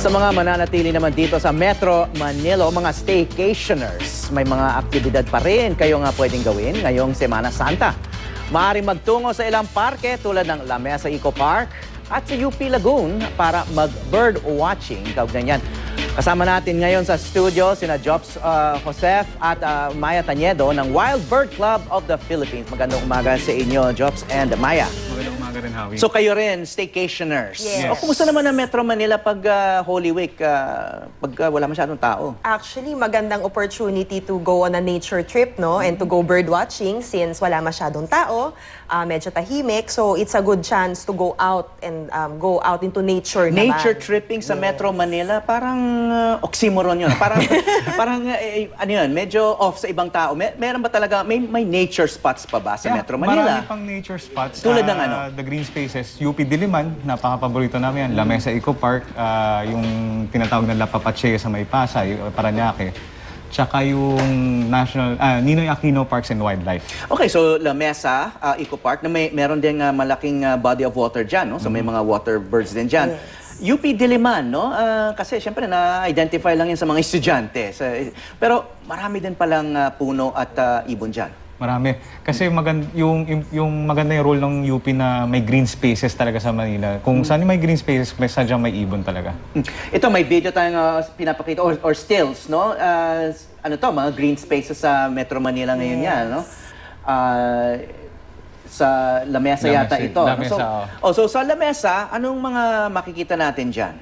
Sa mga mananatili naman dito sa Metro Manila, mga staycationers, may mga aktibidad pa rin kayo nga pwedeng gawin ngayong Semana Santa. Maaaring magtungo sa ilang parke tulad ng La Mesa Eco Park at sa UP Lagoon para mag-bird watching kaugnay Kasama natin ngayon sa studio sina Jobs uh, Josef at uh, Maya Tanyedo ng Wild Bird Club of the Philippines. Magandang umaga sa inyo, Jobs and Maya rin, Howie. So kayo rin, staycationers. Yes. Yes. O kumusta naman ang Metro Manila pag ah, Holy Week, ah, pag ah, wala masyadong tao? Actually, magandang opportunity to go on a nature trip, no? And to go bird watching since wala masyadong tao uh, medyo tahimik. So it's a good chance to go out and um, go out into nature naman. Nature tripping sa yes. Metro Manila, parang uh, oxymoron yun. Parang, parang eh, eh, ano yun, medyo off sa ibang tao. May, meron ba talaga, may, may nature spots pa ba sa yeah, Metro Manila? Marami pang nature spots. Tulad uh, ng ah, ano? The Green Spaces, UP Diliman, napaka-paborito namin yan. La Mesa Eco Park, uh, yung tinatawag na La Papache sa May Pasay, Paranaque tsaka yung National, ah, Ninoy Aquino Parks and Wildlife. Okay, so La Mesa uh, Eco Park, na may, meron din uh, ah, malaking uh, body of water diyan, no? so may mm-hmm. mga water birds din dyan. UP Diliman, no? Uh, kasi syempre na-identify lang yan sa mga estudyante. So, eh, pero marami din palang uh, puno at uh, ibon diyan. Marami. Kasi magand yung, yung, maganda yung role ng UP na may green spaces talaga sa Manila. Kung hmm. saan may green spaces, may sadyang may ibon talaga. Hmm. Ito, may video tayong uh, pinapakita, or, or stills, no? Uh, ano to, mga green spaces sa Metro Manila ngayon yes. yan, no? Uh, sa lamesa Lamese, yata ito. Lamesa, so, oh. oh, so sa lamesa, anong mga makikita natin diyan?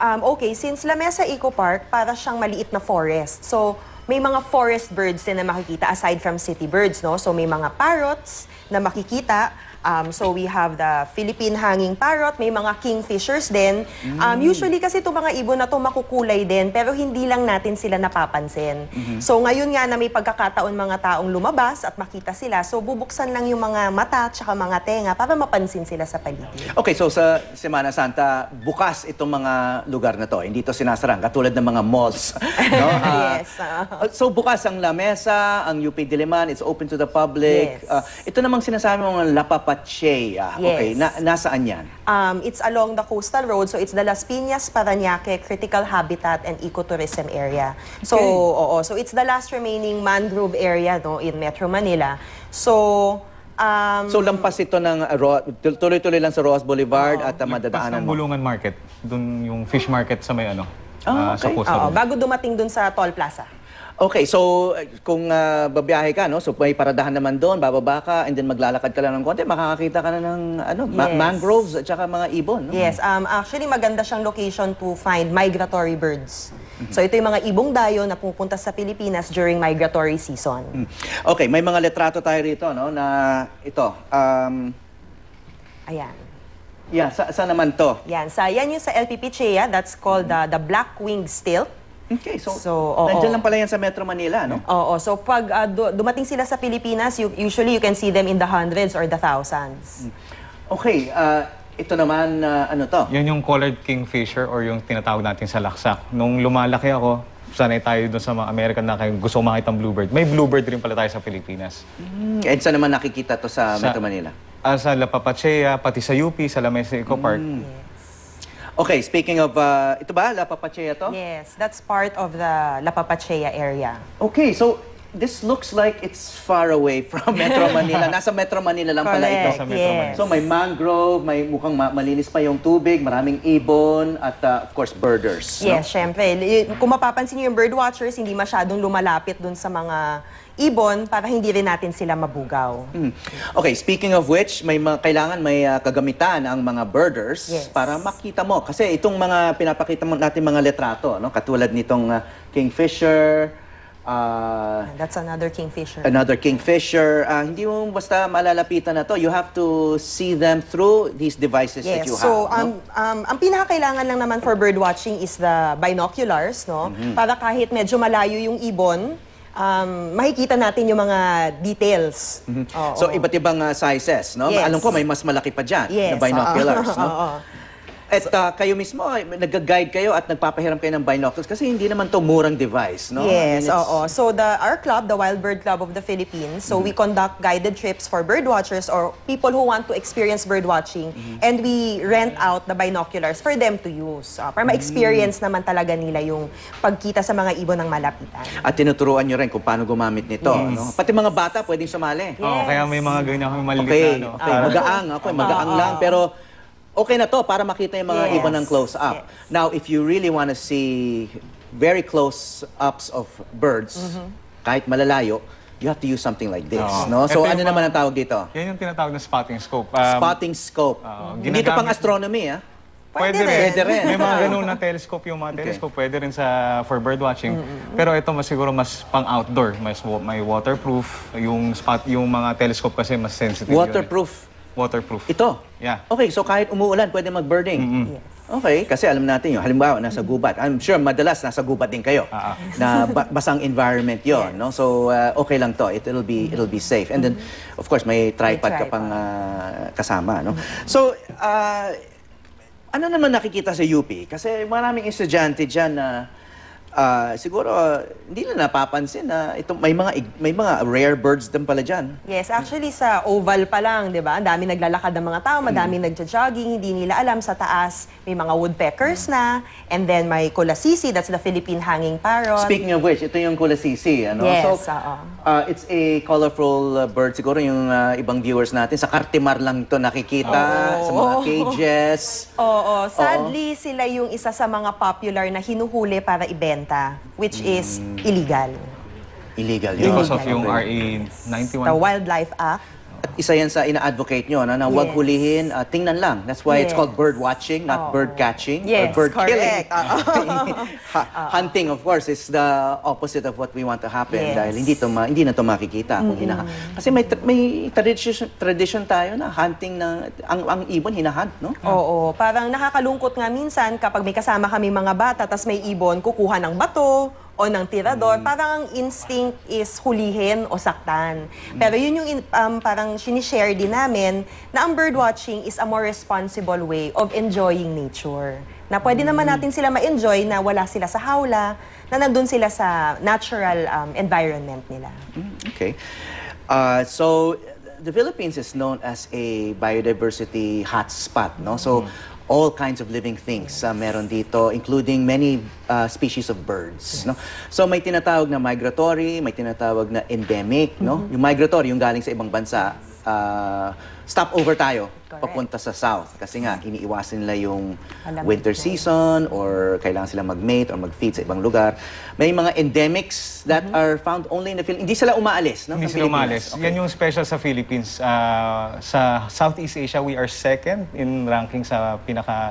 Um, okay, since Lamesa Eco Park, para siyang maliit na forest. So, may mga forest birds din na makikita aside from city birds, no? So may mga parrots na makikita Um, so we have the Philippine hanging parrot, may mga kingfishers din. Um, mm. Um, usually kasi itong mga ibon na to makukulay din, pero hindi lang natin sila napapansin. Mm-hmm. So ngayon nga na may pagkakataon mga taong lumabas at makita sila, so bubuksan lang yung mga mata at mga tenga para mapansin sila sa paligid. Okay, so sa Semana Santa, bukas itong mga lugar na to, hindi to sinasarang, katulad ng mga malls. no? Uh, yes. Ah. Uh, so bukas ang La Mesa, ang UP Diliman, it's open to the public. Yes. Uh, ito namang sinasabi mong lapapa Tapachea. Yes. Ah. Okay, na, nasaan yan? Um, it's along the coastal road, so it's the Las Piñas, Paranaque Critical Habitat and Ecotourism Area. So, okay. oo, so it's the last remaining mangrove area no, in Metro Manila. So, Um, so lampas ito ng ah, tuloy-tuloy lang sa Roas Boulevard uh, at madadaanan ng mo. Bulungan Market, doon yung fish market sa may ano, oh, uh, okay. sa Coastal. bago dumating doon sa Toll Plaza. Okay, so eh, kung uh, babiyahe ka, no? so may paradahan naman doon, bababa ka, and then maglalakad ka lang ng konti, makakakita ka na ng ano, yes. ma mangroves at saka mga ibon. No? Yes, um, actually maganda siyang location to find migratory birds. Mm-hmm. So ito yung mga ibong dayo na pupunta sa Pilipinas during migratory season. Mm. Okay, may mga litrato tayo rito no, na ito. Um, Ayan. Yeah, sa, sa naman to? Yan, sa, yan yung sa LPP Chea, that's called uh, the black winged stilt. Okay, so, so oh, nandiyan oh. lang pala yan sa Metro Manila, no? Oo, oh, oh. so pag uh, du dumating sila sa Pilipinas, you, usually you can see them in the hundreds or the thousands. Hmm. Okay, uh, ito naman, uh, ano to? Yan yung colored kingfisher or yung tinatawag natin sa laksak. Nung lumalaki ako, sanay tayo doon sa mga American na kayo, gusto makita ng bluebird. May bluebird rin pala tayo sa Pilipinas. Mm. And saan naman nakikita to sa, sa Metro Manila? Uh, sa La Papachea, pati sa UP, sa La Mesa Eco Park. Mm. Okay, speaking of, uh, ito ba, La Papachea to? Yes, that's part of the La Papachea area. Okay, so this looks like it's far away from Metro Manila. Nasa Metro Manila lang pala ito. Correct, Metro yes. Manila. So may mangrove, may mukhang ma- malinis pa yung tubig, maraming ibon, at uh, of course birders. Yes, no? syempre. Kung mapapansin niyo yung bird watchers, hindi masyadong lumalapit dun sa mga ibon para hindi rin natin sila mabugaw. Hmm. Okay, speaking of which, may mga, kailangan may uh, kagamitan ang mga birders yes. para makita mo. Kasi itong mga pinapakita mo natin mga litrato, no? katulad nitong uh, kingfisher, Uh, that's another kingfisher. Another kingfisher. Uh, hindi mo basta malalapitan na to. You have to see them through these devices yes. that you so, have. So, um, no? um, ang pinakakailangan lang naman for bird watching is the binoculars, no? Mm -hmm. Para kahit medyo malayo yung ibon, um, makikita natin yung mga details. Mm -hmm. Oo. So, iba't ibang uh, sizes, no? Yes. Alam ko, may mas malaki pa dyan yes. na binoculars, Oo. no? Oo. At uh, kayo mismo, nag-guide kayo at nagpapahiram kayo ng binoculars kasi hindi naman to murang device, no? Yes, I mean, oo. So the our club, the Wild Bird Club of the Philippines, so mm -hmm. we mm-hmm. conduct guided trips for bird watchers or people who want to experience bird watching mm -hmm. and we rent out the binoculars for them to use uh, para ma-experience mm -hmm. naman talaga nila yung pagkita sa mga ibon ng malapitan. At tinuturuan nyo rin kung paano gumamit nito, yes. no? Pati mga bata pwedeng sumali. Yes. Oh, kaya may mga ganyan kami maliit okay. no? Okay, magaang. Ako, magaang uh, lang. Pero okay na to para makita yung mga yes. iba ng close-up. Yes. Now, if you really want to see very close-ups of birds, mm -hmm. kahit malalayo, you have to use something like this, Oo. no? So Ito ano naman ang tawag dito? Yan yung tinatawag na spotting scope. Um, spotting scope. Uh, Hindi ito pang astronomy, ah. Pwede, pwede rin. Pwede rin. May mga ganun na telescope yung mga telescope. Pwede rin sa, for bird watching. Mm -hmm. Pero ito mas siguro mas pang outdoor. may waterproof. Yung, spot, yung mga telescope kasi mas sensitive. Waterproof. Yun. Waterproof. Ito? Yeah. Okay, so kahit umuulan, pwede mag-birding? Mm -hmm. yes. Okay, kasi alam natin yun. Halimbawa, nasa gubat. I'm sure madalas nasa gubat din kayo. Uh ah, -huh. Ah. Na ba basang environment yon, yes. no? So, uh, okay lang to. It, it'll be it'll be safe. And then, of course, may tripod, ka pang uh, kasama, no? So, uh, ano naman nakikita sa UP? Kasi maraming estudyante dyan na... Uh, uh, siguro uh, hindi na napapansin na uh, ito may mga may mga rare birds din pala diyan. Yes, actually sa oval pa lang, 'di ba? Ang dami naglalakad ng mga tao, madami mm. nagjo-jogging, hindi nila alam sa taas may mga woodpeckers mm. na and then may kulasisi, that's the Philippine hanging parrot. Speaking of which, ito yung kulasisi, ano? Yes, so, uh, it's a colorful uh, bird siguro yung uh, ibang viewers natin sa Cartimar lang to nakikita oh. sa mga cages. Oo, oh, oh. sadly oh. sila yung isa sa mga popular na hinuhuli para ibenta benta, which is mm. illegal. Illegal yun. Because of yung RA 91. The Wildlife Act, at isa yan sa ina-advocate nyo, na, na huwag yes. hulihin, uh, tingnan lang. That's why yes. it's called bird watching, not oh. bird catching, yes, or bird correct. killing. hunting, of course, is the opposite of what we want to happen yes. dahil hindi, to ma hindi na to makikita. Mm -hmm. kung hinaha Kasi may, tra may tradition, tradition tayo na hunting na, ang, ang ibon hinahunt, no? Oo, oh, oh. parang nakakalungkot nga minsan kapag may kasama kami mga bata, tas may ibon, kukuha ng bato, o ng tirador, mm. parang ang instinct is hulihin o saktan. Pero yun yung um, parang sinishare din namin na ang watching is a more responsible way of enjoying nature. Na pwede naman mm. natin sila ma-enjoy na wala sila sa hawla, na nandun sila sa natural um, environment nila. Mm, okay. Uh, so, the Philippines is known as a biodiversity hotspot, no? So, mm all kinds of living things yes. uh, meron dito, including many uh, species of birds. Yes. No? So may tinatawag na migratory, may tinatawag na endemic. Mm -hmm. no? Mm-hmm. Yung migratory, yung galing sa ibang bansa, uh, ah, stopover tayo Correct. papunta sa south. Kasi nga, iniiwasan nila yung Alam winter ko. season or kailangan sila mag-mate or mag-feed sa ibang lugar. May mga endemics that mm -hmm. are found only in the Philippines. Hindi sila umaalis, no? Hindi sila umaalis. Okay. Yan yung special sa Philippines. Uh, sa Southeast Asia, we are second in ranking sa pinaka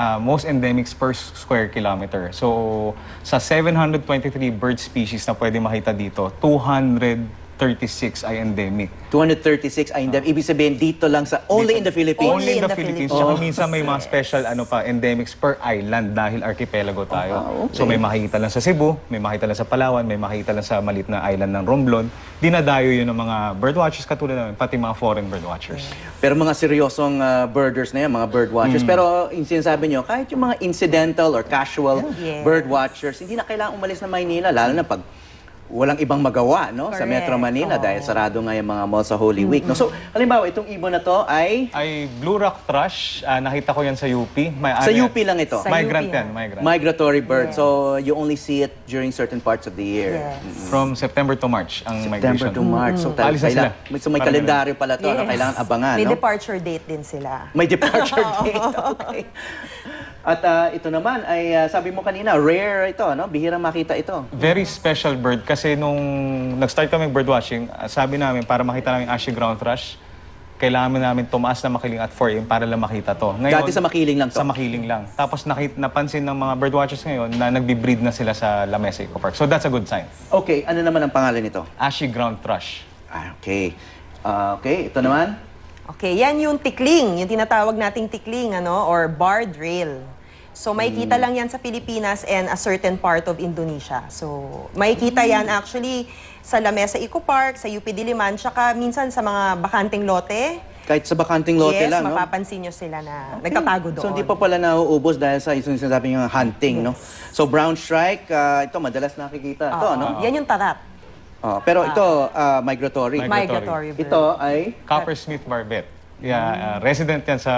uh, most endemics per square kilometer. So, sa 723 bird species na pwede makita dito, 200 236 ay endemic. 236 ay endemic. Ibig sabihin, dito lang sa, only in the Philippines. Only in the Philippines. Tsaka minsan may mga special ano pa, endemics per island dahil archipelago ah, tayo. So may makikita lang sa Cebu, may makikita lang sa Palawan, may makikita lang sa malit na island ng Romblon. Dinadayo yun ng mga birdwatchers katulad namin, pati mga foreign birdwatchers. Pero mga seryosong uh, birders na yan, mga birdwatchers. Mm. Pero ah, yung sinasabi nyo, kahit yung mga incidental or casual birdwatchers, hindi na kailangan umalis na Maynila, lalo na pag walang ibang magawa no Correct. sa Metro Manila oh. dahil sarado nga yung mga mall sa Holy mm -hmm. Week. No? So, halimbawa, itong ibon na to ay... Ay Blue Rock Thrush. Uh, nakita ko yan sa UP. May, sa UP lang ito? Sa migrant UP, yan. Migrant. Migratory bird. Yes. So, you only see it during certain parts of the year. Yes. From September to March ang September migration. September to March. Mm -hmm. So, tal- sila. so may Parang kalendaryo pala to ano? yes. na kailangan abangan. May no? departure date din sila. May departure date. Okay. At uh, ito naman ay uh, sabi mo kanina, rare ito, no? Bihirang makita ito. Very special bird kasi nung nag-start kami bird watching, ah, sabi namin para makita namin ashy ground thrush, kailangan namin tumaas na makiling at 4 a.m. para lang makita to. Ngayon, Dati sa makiling lang to? Sa makiling lang. Tapos nakita, napansin ng mga bird watchers ngayon na nagbe-breed na sila sa La Mesa Eco Park. So that's a good sign. Okay, ano naman ang pangalan nito? Ashy ground thrush. Ah, okay. Uh, okay, ito naman. Okay, yan yung tikling, yung tinatawag nating tikling, ano, or bar drill. So, makikita mm. lang yan sa Pilipinas and a certain part of Indonesia. So, makikita mm. yan actually sa Lamesa Eco Park, sa UP Diliman, tsaka minsan sa mga bakanteng lote. Kahit sa bakanteng lote yes, lang, no? Yes, mapapansin nyo sila na okay. nagtatago doon. So, hindi pa pala nauubos dahil sa yung sinasabi nyo hunting, yes. no? So, brown strike, uh, ito madalas nakikita. Uh, ito, no? Yan yung tarat. Oh, pero ah. ito, uh, migratory. Migratory. bird. Ito ay... Coppersmith barbet. Yeah, uh, resident yan sa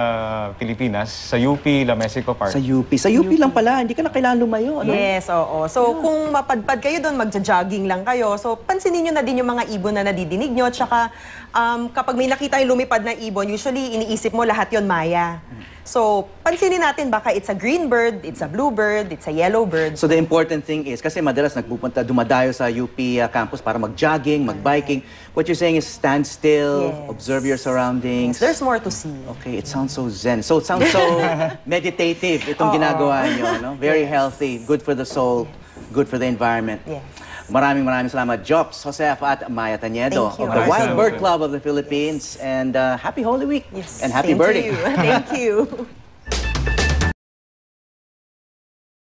Pilipinas, sa UP, La Mexico Park. Sa UP. Sa UP, lang pala, hindi ka na kailangan lumayo. Ano? Yes, oo. So, kung mapadpad kayo doon, magja-jogging lang kayo. So, pansinin nyo na din yung mga ibon na nadidinig nyo. Tsaka, um, kapag may nakita yung lumipad na ibon, usually iniisip mo lahat yon Maya. So, pansinin natin, baka it's a green bird, it's a blue bird, it's a yellow bird. So, the important thing is, kasi madalas nagpupunta, dumadayo sa UP uh, campus para mag-jogging, mag-biking. What you're saying is stand still, yes. observe your surroundings. Yes, there's more to see. Okay, it sounds so zen. So, it sounds so meditative itong Oo. ginagawa nyo, no? Very yes. healthy, good for the soul, yes. good for the environment. Yes. Maraming maraming salamat, Jops, Josef at Maya Tanyedo of the Wild Bird Club of the Philippines. And uh, happy Holy Week. Yes. And happy Same birding. Thank you.